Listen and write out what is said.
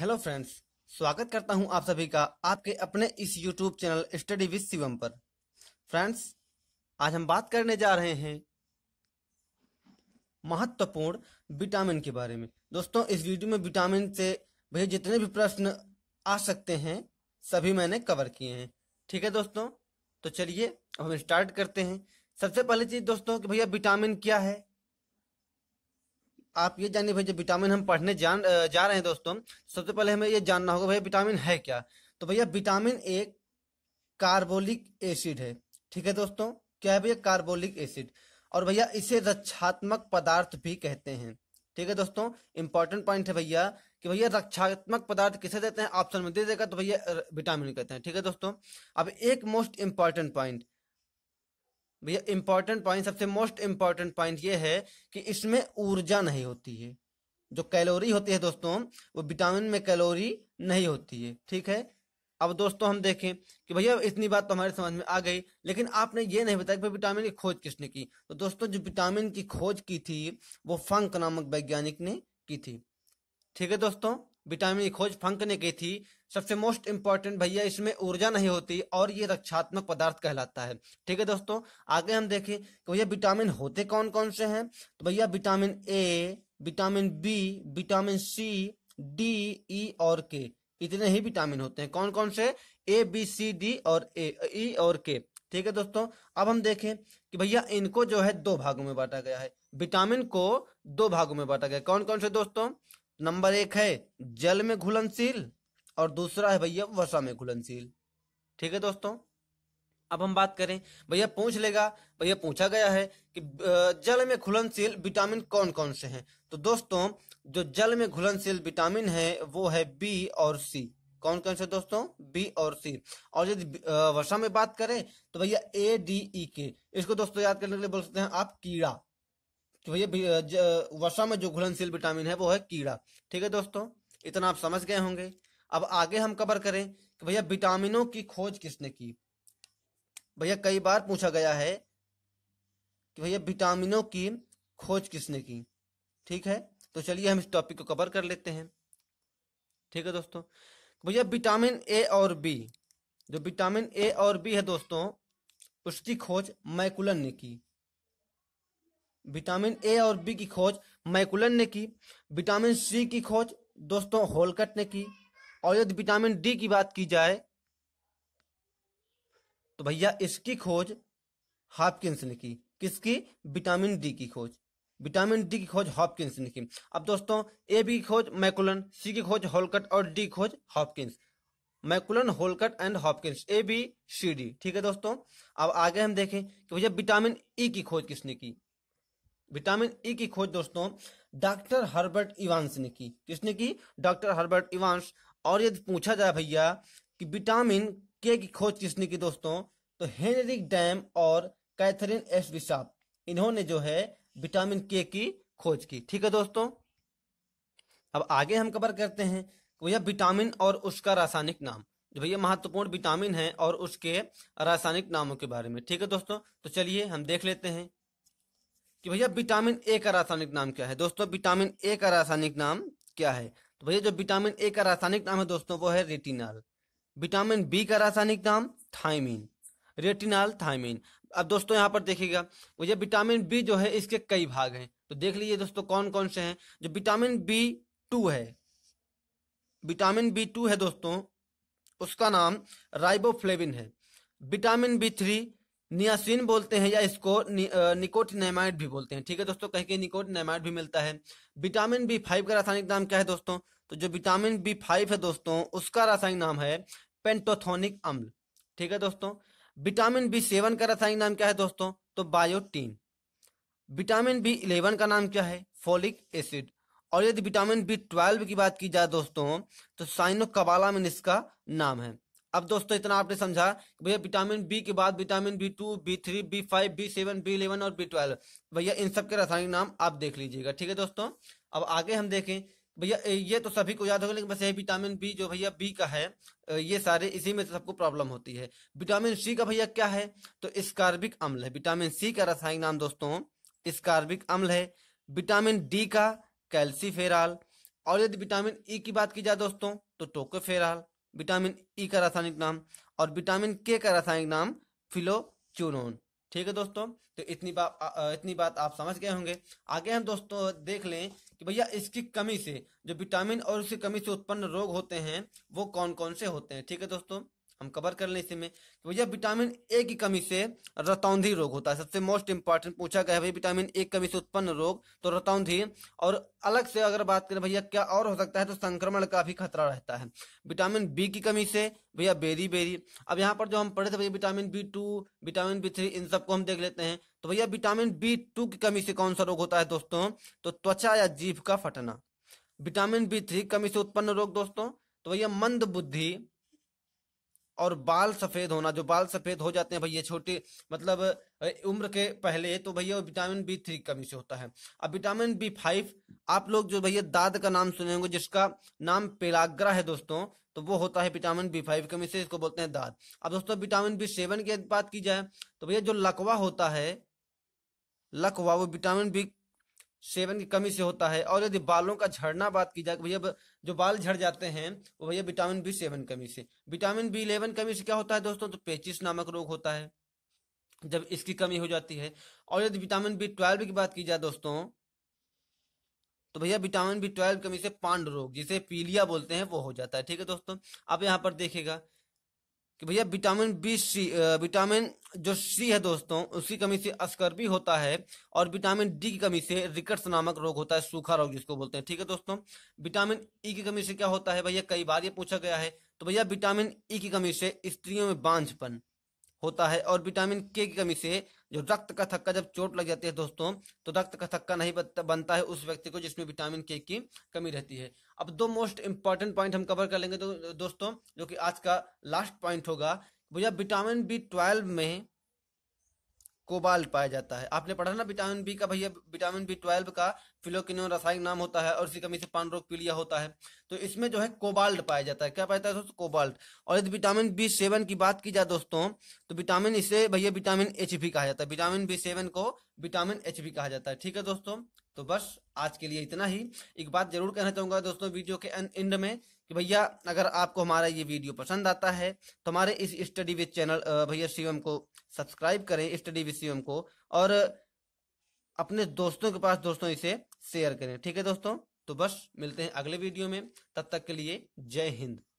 hello friends स्वागत करता हूं आप सभी का आपके अपने इस YouTube channel study with Shivam पर फ्रेंड्स आज हम बात करने जा रहे हैं महत्वपूर्ण विटामिन के बारे में दोस्तों इस वीडियो में विटामिन से भैया जितने भी प्रश्न आ सकते हैं सभी मैंने कवर किए हैं ठीक है दोस्तों तो चलिए हम स्टार्ट करते हैं सबसे पहली चीज दोस्तों कि भैया विटामिन क्या है आप ये जानिए भाई जो विटामिन हम पढ़ने जान जा रहे हैं दोस्तों सबसे पहले हमें ये जानना होगा भैया विटामिन है क्या तो भैया विटामिन ए कार्बोलिक एसिड है ठीक है दोस्तों क्या है भैया कार्बोलिक एसिड और भैया इसे रक्षात्मक पदार्थ भी कहते हैं ठीक है दोस्तों इंपॉर्टेंट पॉइंट है भैया कि भैया रक्षात्मक पदार्थ किसे देते हैं ऑप्शन में दे देगा तो भैया विटामिन कहते हैं ठीक है दोस्तों अब एक मोस्ट इंपॉर्टेंट पॉइंट भैया इंपॉर्टेंट पॉइंट सबसे मोस्ट इंपॉर्टेंट पॉइंट ये है कि इसमें ऊर्जा नहीं होती है जो कैलोरी होती है दोस्तों वो विटामिन में कैलोरी नहीं होती है ठीक है अब दोस्तों हम देखें कि भैया इतनी बात तो हमारे समझ में आ गई लेकिन आपने ये नहीं बताया कि विटामिन की खोज किसने की तो दोस्तों जो विटामिन की खोज की थी वो फंक नामक वैज्ञानिक ने की थी ठीक है दोस्तों विटामिन की खोज फंक ने की थी सबसे मोस्ट इंपॉर्टेंट भैया इसमें ऊर्जा नहीं होती और ये रक्षात्मक पदार्थ कहलाता है ठीक है दोस्तों आगे हम देखें कि भैया विटामिन होते कौन कौन से हैं तो भैया vitamin A vitamin B vitamin C D E और के इतने ही विटामिन होते हैं कौन कौन से ए बी सी डी और ए ई e और के ठीक है दोस्तों अब हम देखें कि भैया इनको जो है दो भागों में बांटा गया है विटामिन को दो भागों में बांटा गया कौन कौन से दोस्तों नंबर एक है जल में घुलनशील और दूसरा है भैया वसा में घुलनशील ठीक है दोस्तों अब हम बात करें भैया पूछ लेगा भैया पूछा गया है कि जल में घुलनशील विटामिन कौन कौन से हैं तो दोस्तों जो जल में घुलनशील विटामिन है वो है बी और सी कौन कौन से दोस्तों बी और सी और यदि वर्षा में बात करें तो भैया ए डी ई के इसको दोस्तों याद करने के लिए बोल सकते हैं आप कीड़ा तो भैया वसा में जो घुलनशील विटामिन है वो है कीड़ा ठीक है दोस्तों इतना आप समझ गए होंगे अब आगे हम कवर करें कि भैया विटामिनों की खोज किसने की भैया कई बार पूछा गया है कि भैया विटामिनों की खोज किसने की ठीक है तो चलिए हम इस टॉपिक को कवर कर लेते हैं ठीक है दोस्तों भैया विटामिन ए और बी जो विटामिन ए और बी है दोस्तों उसकी खोज मैकुलन ने की विटामिन ए और बी की खोज मैकुलन ने की विटामिन सी की खोज दोस्तों होलकट ने की और यदि विटामिन डी की बात की जाए तो भैया इसकी खोज हॉपकिंस ने की किसकी विटामिन डी की खोज विटामिन डी की खोज हॉपकिंस ने की अब दोस्तों ए बी की खोज मैकुलन सी की खोज होलकट और डी खोज हॉपकिंस मैकुलन होलकट and Hopkins A B C D ठीक है दोस्तों अब आगे हम देखें कि भैया विटामिन ई e की खोज किसने की विटामिन ई e की खोज दोस्तों डॉक्टर हर्बर्ट इवांस ने की किसने की डॉक्टर हर्बर्ट इवांस और यदि पूछा जाए भैया कि विटामिन के की खोज किसने की दोस्तों तो हेनरिक डैम और कैथरीन एस विशाप इन्होंने जो है विटामिन के की खोज की ठीक है दोस्तों अब आगे हम कवर करते हैं भैया विटामिन और उसका रासायनिक नाम जो भैया महत्वपूर्ण विटामिन है और उसके रासायनिक नामों के बारे में ठीक है दोस्तों तो चलिए हम देख लेते हैं कि भैया विटामिन ए का रासायनिक नाम क्या है दोस्तों विटामिन ए का रासायनिक नाम क्या है तो भैया जो विटामिन ए का रासायनिक नाम है दोस्तों वो है रेटिनॉल विटामिन बी का रासायनिक नाम थाइमिन रेटिनॉल थाइमिन अब दोस्तों यहाँ पर देखिएगा भैया विटामिन बी जो है इसके कई भाग हैं तो देख लीजिए दोस्तों कौन कौन से हैं जो विटामिन बी टू है विटामिन बी टू है दोस्तों उसका नाम राइबोफ्लेविन है विटामिन बी थ्री नियासिन बोलते हैं या इसको नि, निकोटिनेमाइड भी बोलते हैं ठीक है दोस्तों कहीं कहीं निकोटिनेमाइड भी मिलता है विटामिन बी फाइव का रासायनिक नाम क्या है दोस्तों तो जो विटामिन बी फाइव है दोस्तों उसका रासायनिक नाम है पेंटोथोनिक अम्ल ठीक है दोस्तों विटामिन बी सेवन का रासायनिक नाम क्या है दोस्तों तो बायोटीन विटामिन बी इलेवन का नाम क्या है फोलिक एसिड और यदि विटामिन बी ट्वेल्व की बात की जाए दोस्तों तो साइनोकबालामिन इसका नाम है अब दोस्तों इतना आपने समझा कि भैया विटामिन बी के बाद vitamin B two B three B five B seven B eleven और बी ट्वेल्व भैया इन सब के रासायनिक नाम आप देख लीजिएगा ठीक है दोस्तों अब आगे हम देखें भैया ये तो सभी को याद होगा लेकिन बस यही विटामिन बी जो भैया बी का है ये सारे इसी में सबको प्रॉब्लम होती है विटामिन सी का भैया क्या है तो स्कार्बिक अम्ल है विटामिन सी का रासायनिक नाम दोस्तों स्कार्बिक अम्ल है विटामिन डी का कैल्सीफेराल और यदि विटामिन ई e की बात की जाए दोस्तों तो टोकोफेराल विटामिन ई e का रासायनिक नाम और विटामिन के का रासायनिक नाम फिलोचूरोन ठीक है दोस्तों तो इतनी बात इतनी बात आप समझ गए होंगे आगे हम दोस्तों देख लें कि भैया इसकी कमी से जो विटामिन और उसकी कमी से उत्पन्न रोग होते हैं वो कौन कौन से होते हैं ठीक है दोस्तों हम कवर कर लें इसी में तो भैया विटामिन ए की कमी से रतौंधी रोग होता है सबसे मोस्ट इंपॉर्टेंट पूछा गया है भाई विटामिन ए कमी से उत्पन्न रोग तो रतौंधी और अलग से अगर बात करें भैया क्या और हो सकता है तो संक्रमण का भी खतरा रहता है विटामिन बी की कमी से भैया बेरी बेरी अब यहाँ पर जो हम पढ़े थे भैया vitamin B two vitamin B three इन सबको हम देख लेते हैं तो भैया विटामिन बी टू की कमी से कौन सा रोग होता है दोस्तों तो त्वचा या जीभ का फटना विटामिन बी थ्री कमी से उत्पन्न रोग दोस्तों तो भैया मंद बुद्धि और बाल सफेद होना जो बाल सफेद हो जाते हैं भैया छोटे मतलब उम्र के पहले तो भैया विटामिन बी थ्री की कमी से होता है अब विटामिन बी फाइव आप लोग जो भैया दाद का नाम सुने होंगे जिसका नाम पेलाग्रा है दोस्तों तो वो होता है विटामिन बी फाइव कमी से इसको बोलते हैं दाद अब दोस्तों विटामिन बी सेवन की बात की जाए तो भैया जो लकवा होता है लकवा वो विटामिन बी सेवन की कमी से होता है और यदि बालों का झड़ना बात की जाए तो भैया जो बाल झड़ जाते हैं वो भैया विटामिन बी सेवन कमी से विटामिन बी इलेवन कमी से क्या होता है दोस्तों तो पेचिस नामक रोग होता है जब इसकी कमी हो जाती है और यदि विटामिन बी ट्वेल्व की बात की जाए दोस्तों तो भैया विटामिन बी ट्वेल्व कमी से पांड रोग जिसे पीलिया बोलते हैं वो हो जाता है ठीक है दोस्तों अब यहाँ पर देखेगा कि भैया विटामिन बी सी विटामिन जो सी है दोस्तों उसकी कमी से अस्कर भी होता है और विटामिन डी की कमी से रिकट्स नामक रोग होता है सूखा रोग जिसको बोलते हैं ठीक है दोस्तों विटामिन ई e की कमी से क्या होता है भैया कई बार ये पूछा गया है तो भैया विटामिन ई e की कमी से स्त्रियों में बांझपन होता है और विटामिन के की कमी से जो रक्त का थक्का जब चोट लग जाती है दोस्तों तो रक्त का थक्का नहीं बनता है उस व्यक्ति को जिसमें विटामिन के की कमी रहती है अब दो मोस्ट इंपॉर्टेंट पॉइंट हम कवर कर लेंगे तो दोस्तों जो कि आज का लास्ट पॉइंट होगा भैया विटामिन बी ट्वेल्व में कोबाल्ट पाया जाता है आपने पढ़ा ना विटामिन बी का भैया विटामिन बी ट्वेल्व का फिलोकिनोन रासायनिक नाम होता है और इसी कमी से पान रोग पीलिया होता है तो इसमें जो है कोबाल्ट पाया जाता है क्या पाया जाता है दोस्तों कोबाल्ट और यदि विटामिन बी सेवन की बात की जाए दोस्तों तो विटामिन इसे भैया विटामिन एच भी कहा जाता है विटामिन बी सेवन को विटामिन एच भी कहा जाता है ठीक है दोस्तों तो बस आज के लिए इतना ही एक बात जरूर कहना चाहूंगा दोस्तों वीडियो के एंड में कि भैया अगर आपको हमारा ये वीडियो पसंद आता है तो हमारे इस स्टडी विद चैनल भैया शिवम को सब्सक्राइब करें स्टडी विद शिवम को और अपने दोस्तों के पास दोस्तों इसे शेयर करें ठीक है दोस्तों तो बस मिलते हैं अगले वीडियो में तब तक के लिए जय हिंद